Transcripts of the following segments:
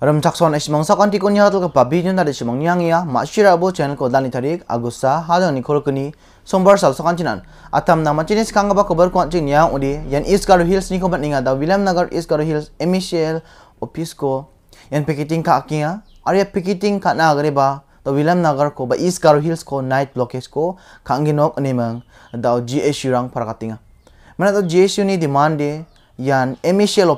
Rem cakson es mong sakon kan tikun ya tul ke babi nyun tadi shimong nyang ya, ma shira bo chen ko dani tarik agusa hado ni kol kuni sombar sal sakon chinan. Atam nama chinis kang ba kobar kwan ching nyang udi, yan is hills ni kau ninga da william nagar East garu hills emishel opisko, yang piketing ka akia, ya. area piketing ka na agri ba, da william nagar kau bah East garu hills kau night blockage kau kang ginok ni mang da o rang para katinga. Ya. Mana to gsu ni demand de, yan emishel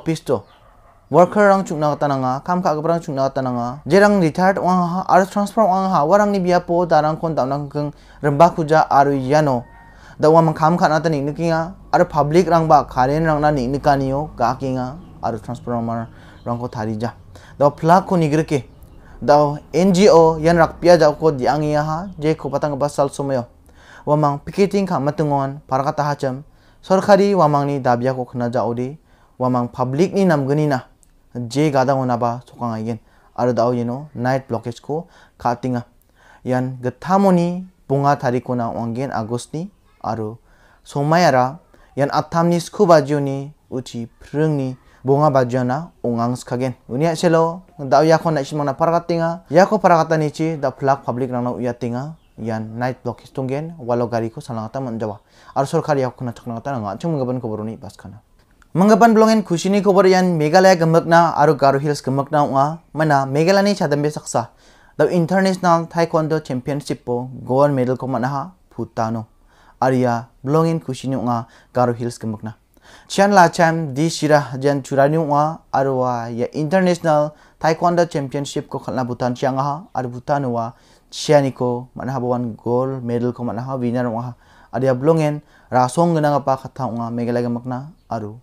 worker rang chukna kata nanga kam kha kaprang chukna kata nanga jerang retired wang ha ar transfer wang ha warang ni biapo darang kon nang keng remba kuja aru yano da wa man kam kha na tani nikinga ar public rang ba kharen rang na ni nikaniyo ka kinga ar transfer mar rang ko thari ja da plug ko nigre da ngo yan rak pia ja ko diang ya ha je ko patang basal sumayo wamang piketing kha matungon parkata hacham सरकारी वामांगनि दाबियाखौ public ni nam gani na जे गादा होना बा सोकांग आइगेन आरो दाउ jeno night night ko katinga yan यान bunga tariko na ongen agosni aro somayara yan athamni sku bajioni uci prungni bunga bajiona ongang skagen unia selo da yako na isimana paragatinga yako paragatani chi da flag public nau uyatinga yan night block tunggen walo gariko salangata manjawa aro sorkari yako na chaknangata nanga chung gaban koboroni baskana Menggapan belongan kusini koborian Meghalaya gemekna aru garu hills gemukna uga mana Meghalani chadam besaksa the international taekwondo championship po gold medal ko manaha putano Arya belongan kusini unga garu hills gemekna Chan la chan di shira jan churani uga atau wa ya international taekwondo championship ko khalna butan chiangaha aru butano wa chiani ko manaha bawan gold medal ko manaha winner uga aria belongan rasong gana ngapa khatha unga Meghalaya gemekna aru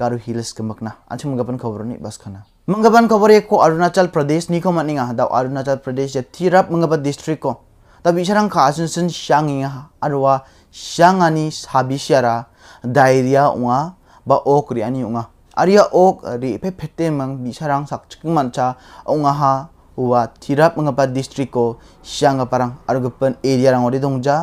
Garo hills गमकना आंसू मंगपन खबर नहीं बस खाना मंगपन खबर एक को अरुणाचल प्रदेश निको मानी दाव अरुणाचल प्रदेश या थीरप मंगपत डिस्ट्रिक को तब इस रंग का आसन श्यांग अरुआ श्यांग आनी साबिशियारा डायरिया उंगा व ओक रियानी उंगा अरिया ओक रि फे फेटे मंग बिशरंग सक्षक मंचा उंगा हा हुआ थीरप मंगपत डिस्ट्रिक को श्यांग परंग अरुगपन एरिया रंग और दोंगजा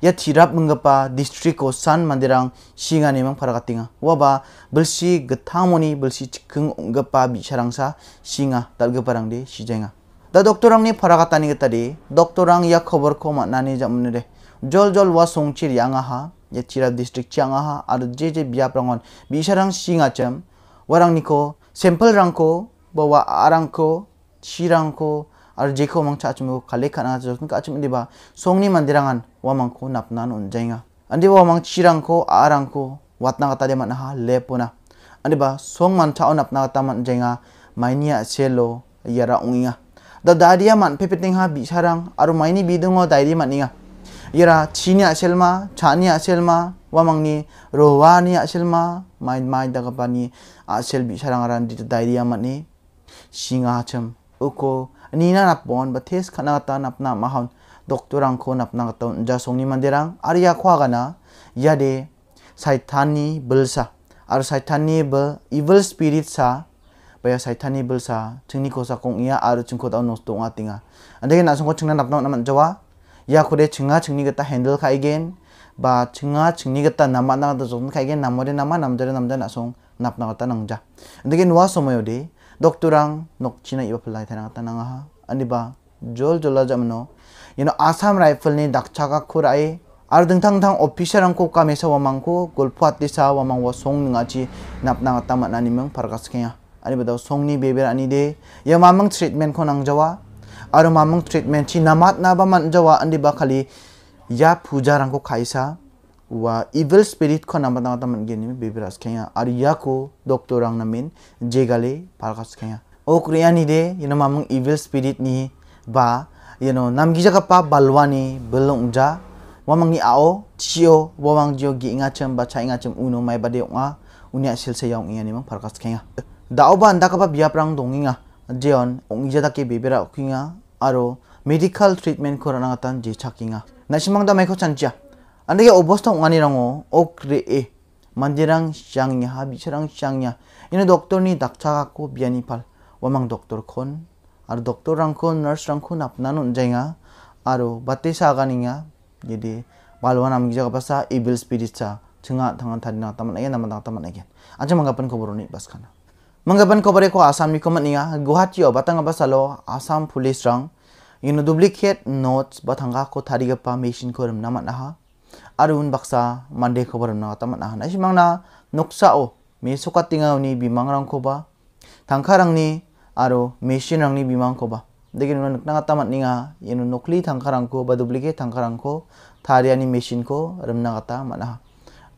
ya tirap mengapa distrik ko san mandirang singa nemang katinga waba belsi getamoni belsi cikeng unggepa bisarangsa singa dalgeparang de sijenga da doktorang ni paragatani getadi doktorang ya khobor ko nani jam de jol jol wa yang aha ya, ya tirap distrik changaha aru jeje je biaprangon bisarang singa cem, warang niko sampel rangko bawa arangko sirangko aar jay koo maang chaachm uu khalay khaa nga jay uchm kaachm indi ba soong ni maandira nga waa maang koo naap naan uun jay nga indi ba waa maang chi raang koo aaa raang koo waa taa nga taa dhaya maa nga haa lay poona indi ba soong maan chao naap naa kaa nga taa maan jay nga maay ni yaa axay loo iya raa uungi nga daa daa dhaya maa nga pepe ting haa bixaa raang aar uu nina napon bathes khanagata napna mahon doktorang ko napna katon ja songni mandirang arya na yade saitani belsa, ar saitani bul evil spirit sa baya saitani belsa, chungni sa kong ia ar chungko da nos tonga tinga andege na songko chungna napna naman jawa ya kore chunga chungni gata handle ka igen, ba chunga chungni gata nama na da jong khai igen namore nama namjare namja na song napna kata nangja andege nuwa somoyo doctorang nok china iba phlai thana ta nang ha ani ba jol jol jam no you know assam rifle ni dak chaka khurai ar dung thang thang official ang ko ka mesa wa mang ko gol phat ti sa wa mang wa song nga chi nap na ta ma nani mang phar gas kya ani ba song ni beber ani de ya treatment ko nang jawa aro ma treatment chi namat na evil spirit ko 와 이블 스피릿 코 남바 남바 담은 게니 비브라스 케야 아리야코 독토랑 나민 제갈레 발가스 evil spirit 이노 ba yino 스피릿 니바 이노 남기자가 balwani 발와니 ja wamang ni ao chio wamang jio gi inga chem ba cha inga chem uno mai bade unga unia sil se yang inga ni mang parkas kenga dao ba anda kapa bia prang dong inga jeon ong ija ke bebera aro medical treatment korana tan je chakinga nasimang da mai ko chancha Andai ya obos tong ngani rango okre e mandirang syangnya habisarang syangnya. Ini dokter ni dakca aku biani pal. Wamang dokter kon. Ar dokter rangko nurse rangko nanun jenga. Aro bate saganinga. Jadi balwa nam gija kapasa evil spirit cha. Cenga tangan tadi nang taman agen nama tang taman agen. Aja manggapan kobor ni kana. Manggapan kobor ko asam ni komat ninga. Guwahati o batang abasalo asam police rang. Ino duplicate notes batangga ko tadi gapa machine korem, namat naha. arun baksa mande khobar na tamat na hanai simang na noksao me sokatinga ni bimang rang khoba tangkha rang ni aro machine rang ni bimang khoba degi nu nakna tamat ninga yenu nokli tangkha rang ko ba duplicate tangkha rang ko thariani machine ko ramna kata mana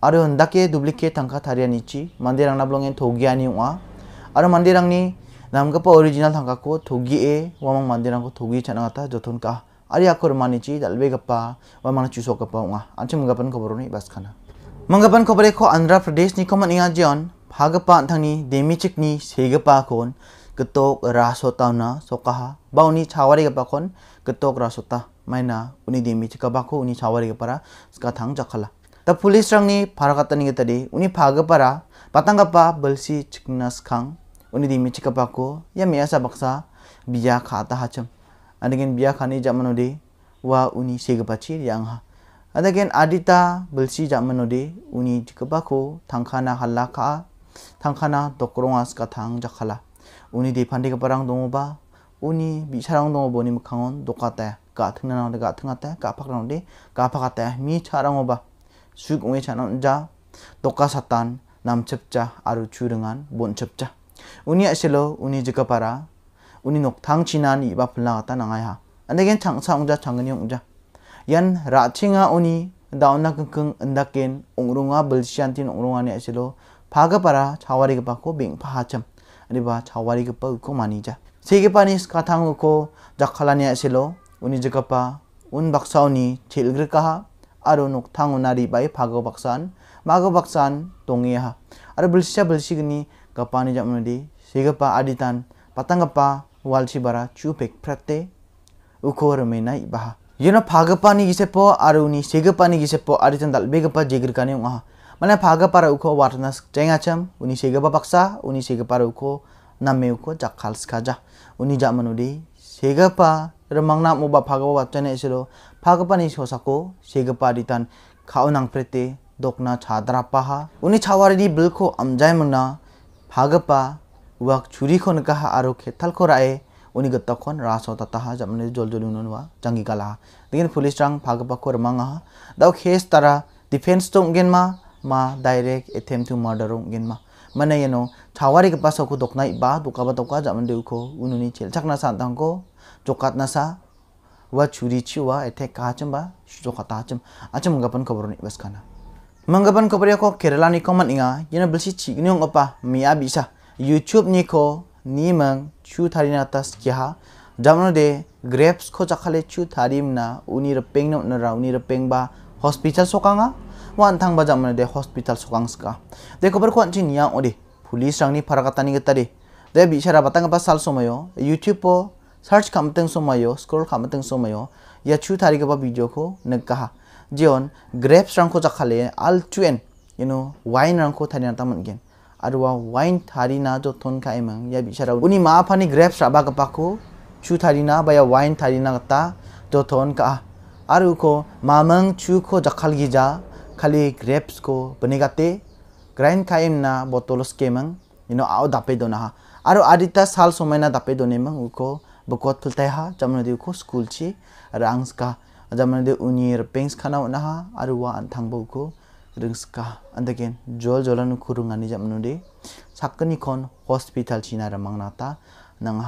aro undake duplicate tangkha thariani chi mande rang na blongen thogiani wa aro mande rang ni 남가빠 오리지널 상가고 도기에 와망 만디랑고 도기 찬나가다 조톤까 ari aku akor manichi dalbe gappa wa mana chuso gappa unga kau baru ni bas kana. manggapan khobare ko andhra pradesh ni koman inga jion bhagapa demi demichik ni segapa kon ketok rasota na sokaha ni cawari gappa kon ketok rasota maina uni demi cik gappa ko uni chawari gappa ska thang jakhala ta police rang ni pharakatani getadi uni bhagapa ra patang gappa belsi chiknas kang, uni demi cik gappa ko ya measa baksa bija khata hacham adegan biar kani zaman ode wa uni segepaci yang adegan adita belsi zaman ode uni kebako tangkana halaka tangkana dokrongas katang jakala uni di pandi keparang dongo ba uni bicara dongo boni mukangon dokata ka tengna na ode ka tengna ta ka pak na ode ka pak ata mi cara ngoba suk ngwe cara nja doka nam cepca aru curengan bon cepca uni aselo uni jika 우니 녹탕 지나니 이바 불나갔다 나가야 안되겐 장사 옹자 장근이 옹자 얀 라칭아 오니 나온나 끙끙 은다겐 옹롱아 벌시안틴 옹롱아니 에실로 바가바라 자와리 급받고 맹파 하점 아니바 자와리 급바 웃고 마니자 세계파니 스카탕 웃고 자칼라니 에실로 우니 저가파 운 박사오니 제일그까하 아로 녹탕 우나리 바이 바거 박산 마거 박산 동해하 아로 불시자 불시그니 가파니 잡는디 세계파 아디탄 바탕 가파 walsibara chupek prate ukorame na ibaha yena phagapani gisepo aruni segapani gisepo aritan dal begapa jegirkani unga mane phagapara ukho warnas tengacham uni segapa paksa uni segapara ukho namme ukho jakhal skaja uni jamanudi segapa remangna moba phagapa wachane isiro phagapani sosako segapa aritan khaunang prate dokna chadra paha uni chawari bilko amjai mangna phagapa wak curi kon kah aruk hetal korae uni gat takon raso tataha jamne jol unun wa janggi kalah dengan polis rang pagi pagi remang ah dau kes tara defense tuh gen ma ma direct attempt to murder tuh gen ma mana ya no cawari ke pasoku dokna iba duka batuka jamne diuko ununi cil cak nasa tangko jokat nasa wa curi ciwa etek kacem ba jokat kacem acem ngapun kabur ni baskana Manggapan kopriya ko Kerala ni koman inga, Yena belsi cik ni apa, mia bisa. YouTube-niko nimang chu tharin atas kiha jamno de grapes ko chakhale chu tharim na uni repeng na na uni repeng ba hospital sokanga wan thang ba jamno de hospital sokang ska de kobar kon chin yang odi police rangni pharakatani getari de bishara batang ba sal somayo YouTube po search खामते समय scroll खामते समय या छु थारी का वीडियो को नग कहा जेन ग्रेप्स रंग को चखाले आल चुएन यू नो वाइन रंग को थारी नाता मनगेन अरुआ वाइन थारी ना जो थोन का एम या बिचार उनी माँ फानी ग्रेप्स रबा का पाको चू थारी ना बया वाइन थारी ना गता जो थोन का अरु को मामंग चू को जखल गिजा खाली ग्रेप्स को बनेगा गते ग्राइन का एम ना बोतल स्के मंग यू नो आओ दापे दो ना अरु आदिता साल समय ना दापे दो ने मंग उको बकोत फुलते हा जमन दे उको स्कूल ची रंग्स का जमन दे उनी रपेंग्स खाना उना हा अरुआ अंथांग उको rungska andagen jol jolan kurungan ni jamnude sakni kon hospital china ramangnata nang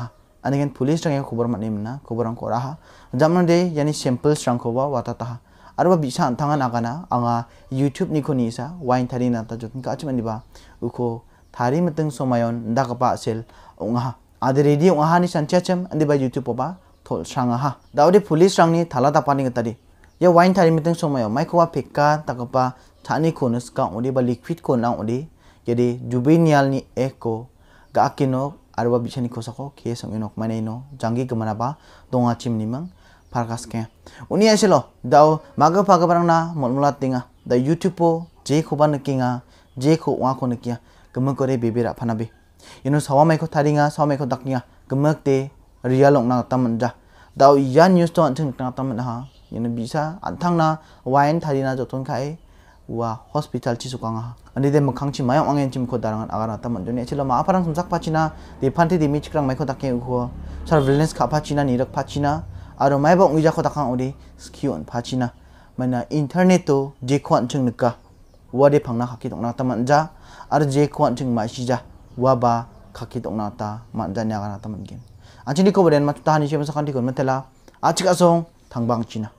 andagen police rang khobar manim na khobar ko raha jamnude yani sample rang ko watata arba bisa antanga nagana anga youtube ni koni sa wine thari nata jokin ka chimani ba uko thari mateng somayon dakapa sel unga adi radio unga ni sanchacham andiba youtube oba thol sanga ha daudi police rang ni thala da pani gatari ya wine thari mateng somayon maikowa pekka takapa tani khonus ka ode ba liquid ko na ode jadi jubinial ni eko ga akino arba bichani khosako ke songi nok mane no jangi kemana ba donga chimni mang parkas ke uni asilo dao maga paga parang na mulmula tinga da youtube po je khoba nikinga je kho wa ko nikia ya. gemeng kore bibira phanabe ino sawamai ko sawa sawamai ko dakninga gemeng te real ong na tamunja dao yan news to anthing na tamun ha ino bisa antang na wain tharina jotun khai e. wa hospital chi su kanga ani de mukhang chi mayang angen chim khoda rang agar ata man joni chila ma aparang sum sak pachina de phanti de mich krang mai khoda ke ko sar wellness kha pachina ni rak pachina aro mai ba ngi ja khoda kha ori skion pachina mana internet to je khon chung ne ka wa de phang na kha ki dong na ta man ja ar je wa ba song